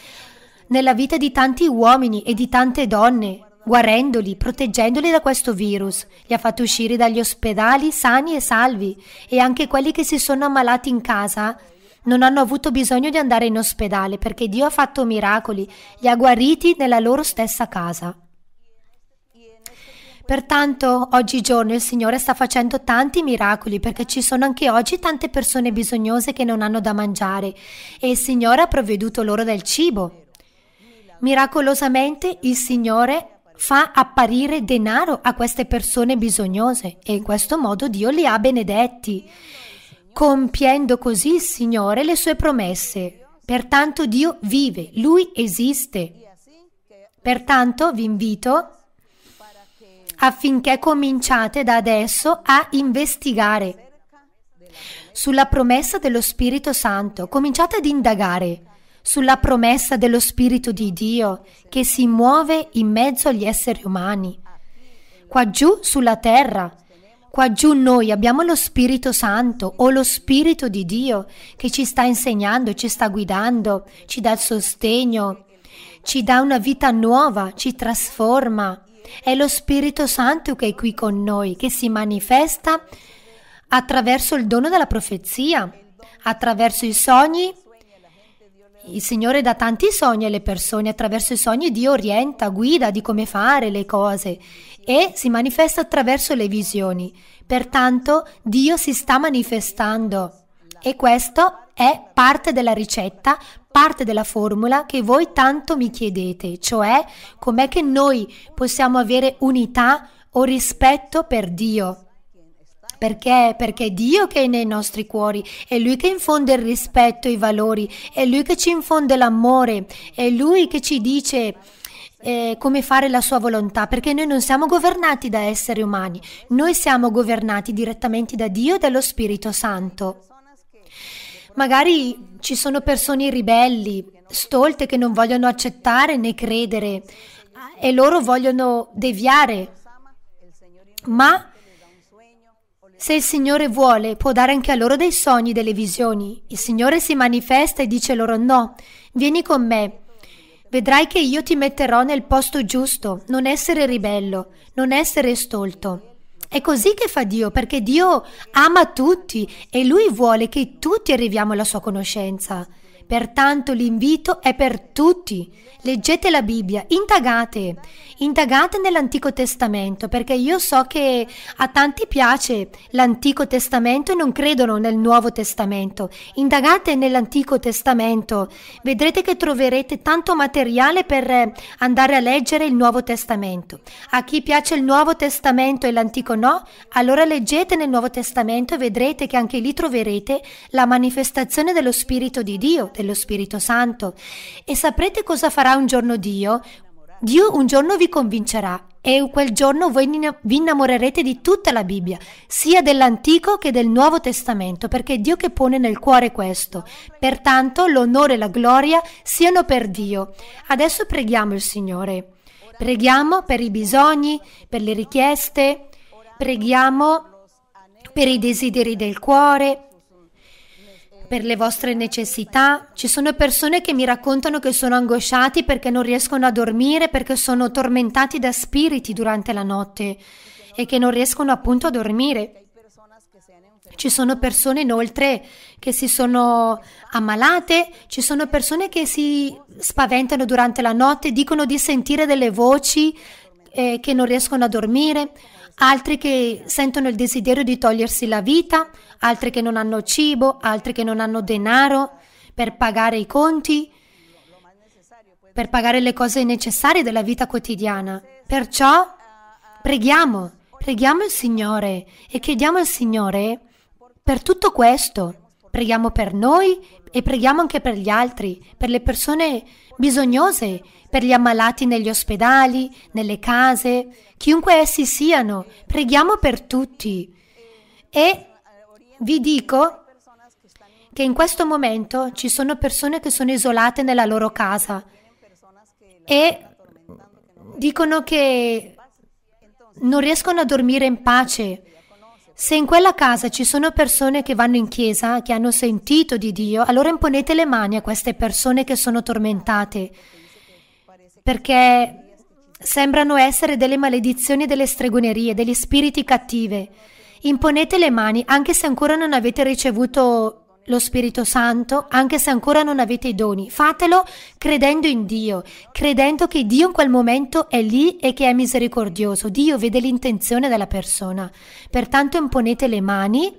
Speaker 1: nella vita di tanti uomini e di tante donne guarendoli, proteggendoli da questo virus. Li ha fatti uscire dagli ospedali sani e salvi e anche quelli che si sono ammalati in casa non hanno avuto bisogno di andare in ospedale perché Dio ha fatto miracoli, li ha guariti nella loro stessa casa. Pertanto oggigiorno il Signore sta facendo tanti miracoli perché ci sono anche oggi tante persone bisognose che non hanno da mangiare e il Signore ha provveduto loro del cibo. Miracolosamente il Signore fa apparire denaro a queste persone bisognose e in questo modo Dio li ha benedetti, compiendo così il Signore le sue promesse. Pertanto Dio vive, Lui esiste. Pertanto vi invito affinché cominciate da adesso a investigare sulla promessa dello Spirito Santo. Cominciate ad indagare sulla promessa dello Spirito di Dio che si muove in mezzo agli esseri umani. Qua giù sulla terra, qua giù noi abbiamo lo Spirito Santo o lo Spirito di Dio che ci sta insegnando, ci sta guidando, ci dà il sostegno, ci dà una vita nuova, ci trasforma. È lo Spirito Santo che è qui con noi, che si manifesta attraverso il dono della profezia, attraverso i sogni il Signore dà tanti sogni alle persone, attraverso i sogni Dio orienta, guida di come fare le cose e si manifesta attraverso le visioni. Pertanto Dio si sta manifestando e questo è parte della ricetta, parte della formula che voi tanto mi chiedete, cioè com'è che noi possiamo avere unità o rispetto per Dio perché? Perché è Dio che è nei nostri cuori, è Lui che infonde il rispetto, e i valori, è Lui che ci infonde l'amore, è Lui che ci dice eh, come fare la sua volontà, perché noi non siamo governati da esseri umani, noi siamo governati direttamente da Dio e dallo Spirito Santo. Magari ci sono persone ribelli, stolte che non vogliono accettare né credere e loro vogliono deviare, ma se il Signore vuole, può dare anche a loro dei sogni, delle visioni. Il Signore si manifesta e dice loro no, vieni con me. Vedrai che io ti metterò nel posto giusto, non essere ribello, non essere stolto. È così che fa Dio, perché Dio ama tutti e Lui vuole che tutti arriviamo alla sua conoscenza. Pertanto l'invito è per tutti leggete la Bibbia, indagate, indagate nell'Antico Testamento, perché io so che a tanti piace l'Antico Testamento e non credono nel Nuovo Testamento. Indagate nell'Antico Testamento, vedrete che troverete tanto materiale per andare a leggere il Nuovo Testamento. A chi piace il Nuovo Testamento e l'Antico no, allora leggete nel Nuovo Testamento e vedrete che anche lì troverete la manifestazione dello Spirito di Dio, dello Spirito Santo. E saprete cosa farà sarà un giorno Dio, Dio un giorno vi convincerà e quel giorno voi vi innamorerete di tutta la Bibbia, sia dell'Antico che del Nuovo Testamento, perché è Dio che pone nel cuore questo. Pertanto l'onore e la gloria siano per Dio. Adesso preghiamo il Signore. Preghiamo per i bisogni, per le richieste, preghiamo per i desideri del cuore, per le vostre necessità. Ci sono persone che mi raccontano che sono angosciati perché non riescono a dormire, perché sono tormentati da spiriti durante la notte e che non riescono appunto a dormire. Ci sono persone inoltre che si sono ammalate, ci sono persone che si spaventano durante la notte, dicono di sentire delle voci eh, che non riescono a dormire altri che sentono il desiderio di togliersi la vita, altri che non hanno cibo, altri che non hanno denaro per pagare i conti, per pagare le cose necessarie della vita quotidiana. Perciò preghiamo, preghiamo il Signore e chiediamo al Signore per tutto questo. Preghiamo per noi e preghiamo anche per gli altri, per le persone bisognose, per gli ammalati negli ospedali, nelle case, chiunque essi siano. Preghiamo per tutti. E vi dico che in questo momento ci sono persone che sono isolate nella loro casa e dicono che non riescono a dormire in pace se in quella casa ci sono persone che vanno in chiesa, che hanno sentito di Dio, allora imponete le mani a queste persone che sono tormentate, perché sembrano essere delle maledizioni, delle stregonerie, degli spiriti cattivi. Imponete le mani anche se ancora non avete ricevuto lo Spirito Santo, anche se ancora non avete i doni. Fatelo credendo in Dio, credendo che Dio in quel momento è lì e che è misericordioso. Dio vede l'intenzione della persona. Pertanto imponete le mani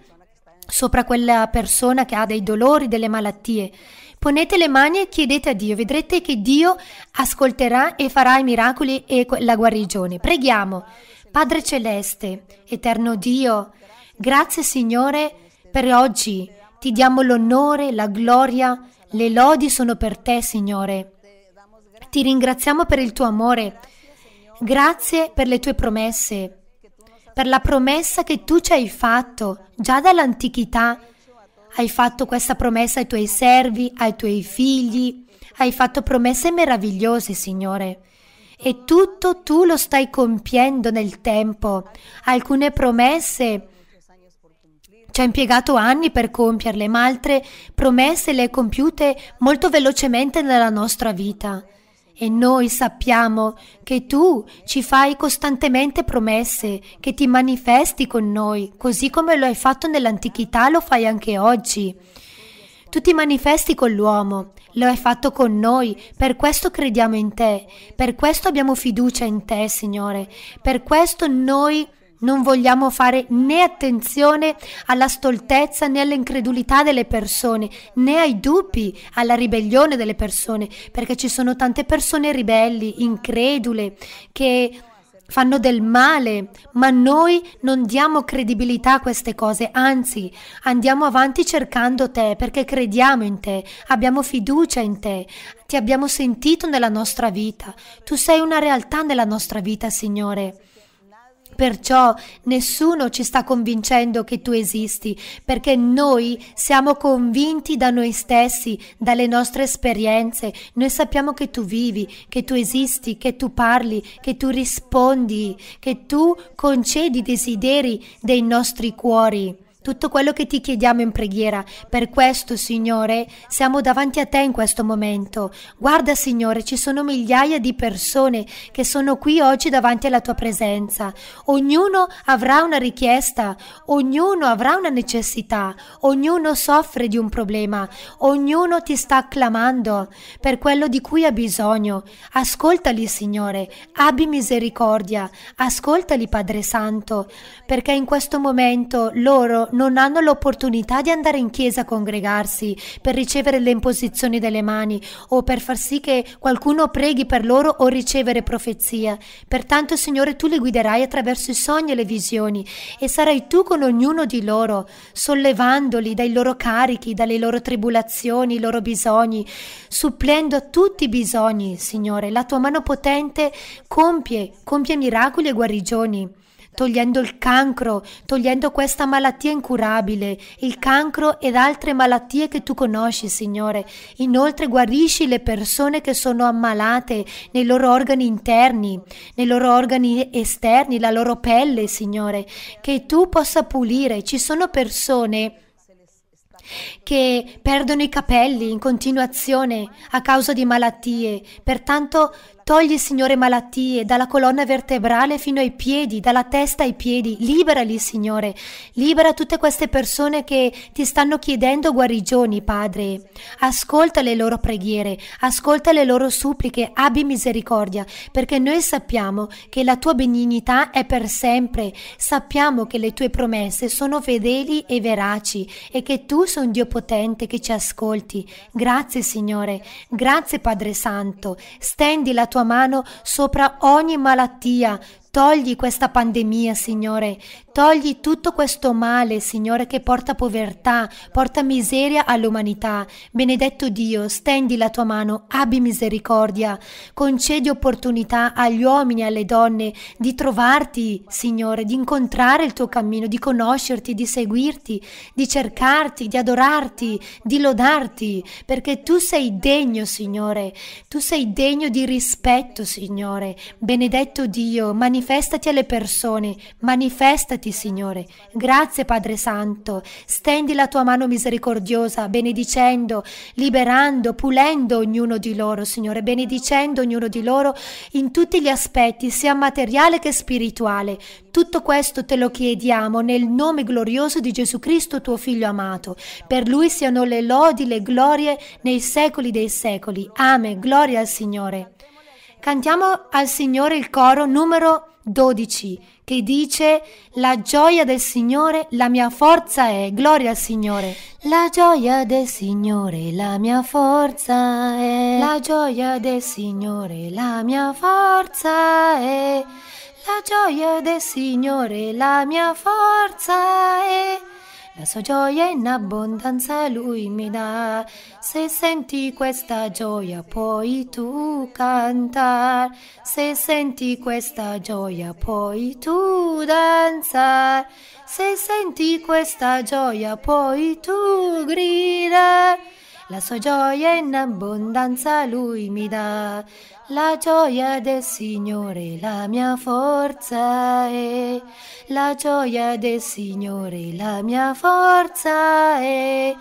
Speaker 1: sopra quella persona che ha dei dolori, delle malattie. Ponete le mani e chiedete a Dio, vedrete che Dio ascolterà e farà i miracoli e la guarigione. Preghiamo. Padre Celeste, Eterno Dio, grazie Signore per oggi ti diamo l'onore, la gloria, le lodi sono per te, Signore. Ti ringraziamo per il tuo amore. Grazie per le tue promesse, per la promessa che tu ci hai fatto già dall'antichità. Hai fatto questa promessa ai tuoi servi, ai tuoi figli. Hai fatto promesse meravigliose, Signore. E tutto tu lo stai compiendo nel tempo. Alcune promesse ha impiegato anni per compierle, ma altre promesse le ha compiute molto velocemente nella nostra vita. E noi sappiamo che tu ci fai costantemente promesse, che ti manifesti con noi, così come lo hai fatto nell'antichità, lo fai anche oggi. Tu ti manifesti con l'uomo, lo hai fatto con noi, per questo crediamo in te, per questo abbiamo fiducia in te, Signore, per questo noi non vogliamo fare né attenzione alla stoltezza né all'incredulità delle persone, né ai dubbi, alla ribellione delle persone, perché ci sono tante persone ribelli, incredule, che fanno del male, ma noi non diamo credibilità a queste cose, anzi andiamo avanti cercando te perché crediamo in te, abbiamo fiducia in te, ti abbiamo sentito nella nostra vita, tu sei una realtà nella nostra vita, Signore. Perciò nessuno ci sta convincendo che tu esisti, perché noi siamo convinti da noi stessi, dalle nostre esperienze. Noi sappiamo che tu vivi, che tu esisti, che tu parli, che tu rispondi, che tu concedi i desideri dei nostri cuori tutto quello che ti chiediamo in preghiera. Per questo, Signore, siamo davanti a te in questo momento. Guarda, Signore, ci sono migliaia di persone che sono qui oggi davanti alla tua presenza. Ognuno avrà una richiesta, ognuno avrà una necessità, ognuno soffre di un problema, ognuno ti sta clamando per quello di cui ha bisogno. Ascoltali, Signore, abbi misericordia, ascoltali, Padre Santo, perché in questo momento loro non hanno l'opportunità di andare in chiesa a congregarsi per ricevere le imposizioni delle mani o per far sì che qualcuno preghi per loro o ricevere profezia. Pertanto, Signore, tu li guiderai attraverso i sogni e le visioni e sarai tu con ognuno di loro, sollevandoli dai loro carichi, dalle loro tribolazioni, i loro bisogni, supplendo a tutti i bisogni, Signore. La tua mano potente compie, compie miracoli e guarigioni togliendo il cancro, togliendo questa malattia incurabile, il cancro ed altre malattie che tu conosci, Signore. Inoltre guarisci le persone che sono ammalate nei loro organi interni, nei loro organi esterni, la loro pelle, Signore, che tu possa pulire. Ci sono persone che perdono i capelli in continuazione a causa di malattie, pertanto Togli, Signore, malattie dalla colonna vertebrale fino ai piedi, dalla testa ai piedi. Liberali, Signore. Libera tutte queste persone che ti stanno chiedendo guarigioni, Padre. Ascolta le loro preghiere, ascolta le loro suppliche, abbi misericordia, perché noi sappiamo che la tua benignità è per sempre. Sappiamo che le tue promesse sono fedeli e veraci e che tu sei un Dio potente che ci ascolti. Grazie, Signore. Grazie, Padre Santo. Stendi la tua sua mano sopra ogni malattia, Togli questa pandemia, Signore, togli tutto questo male, Signore, che porta povertà, porta miseria all'umanità. Benedetto Dio, stendi la tua mano, abbi misericordia, concedi opportunità agli uomini e alle donne di trovarti, Signore, di incontrare il tuo cammino, di conoscerti, di seguirti, di cercarti, di adorarti, di lodarti, perché tu sei degno, Signore, tu sei degno di rispetto, Signore. Benedetto Dio, manifesta manifestati alle persone, manifestati Signore. Grazie Padre Santo, stendi la tua mano misericordiosa, benedicendo, liberando, pulendo ognuno di loro, Signore, benedicendo ognuno di loro in tutti gli aspetti, sia materiale che spirituale. Tutto questo te lo chiediamo nel nome glorioso di Gesù Cristo, tuo Figlio amato. Per Lui siano le lodi, le glorie nei secoli dei secoli. Amen. Gloria al Signore. Cantiamo al Signore il coro numero 12 che dice la gioia del Signore la mia forza è, gloria al Signore. La gioia del Signore la mia forza è, la gioia del Signore la mia forza è, la gioia del Signore la mia forza è. La sua gioia in abbondanza lui mi dà. Se senti questa gioia puoi tu cantar. Se senti questa gioia puoi tu danzar. Se senti questa gioia puoi tu gridar. La sua gioia in abbondanza lui mi dà, la gioia del Signore la mia forza è, la gioia del Signore la mia forza è,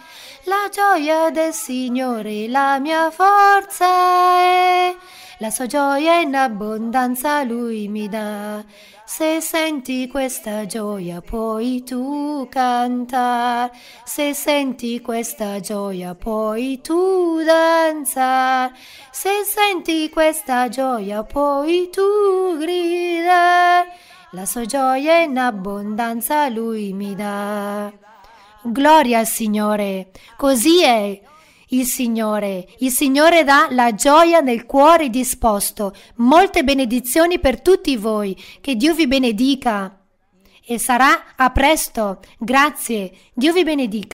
Speaker 1: la gioia del Signore la mia forza è, la sua gioia in abbondanza lui mi dà. Se senti questa gioia puoi tu cantar, se senti questa gioia puoi tu danzar, se senti questa gioia puoi tu gridar, la sua gioia in abbondanza lui mi dà. Gloria al Signore, così è, il Signore. Il Signore dà la gioia nel cuore disposto. Molte benedizioni per tutti voi. Che Dio vi benedica. E sarà a presto. Grazie. Dio vi benedica.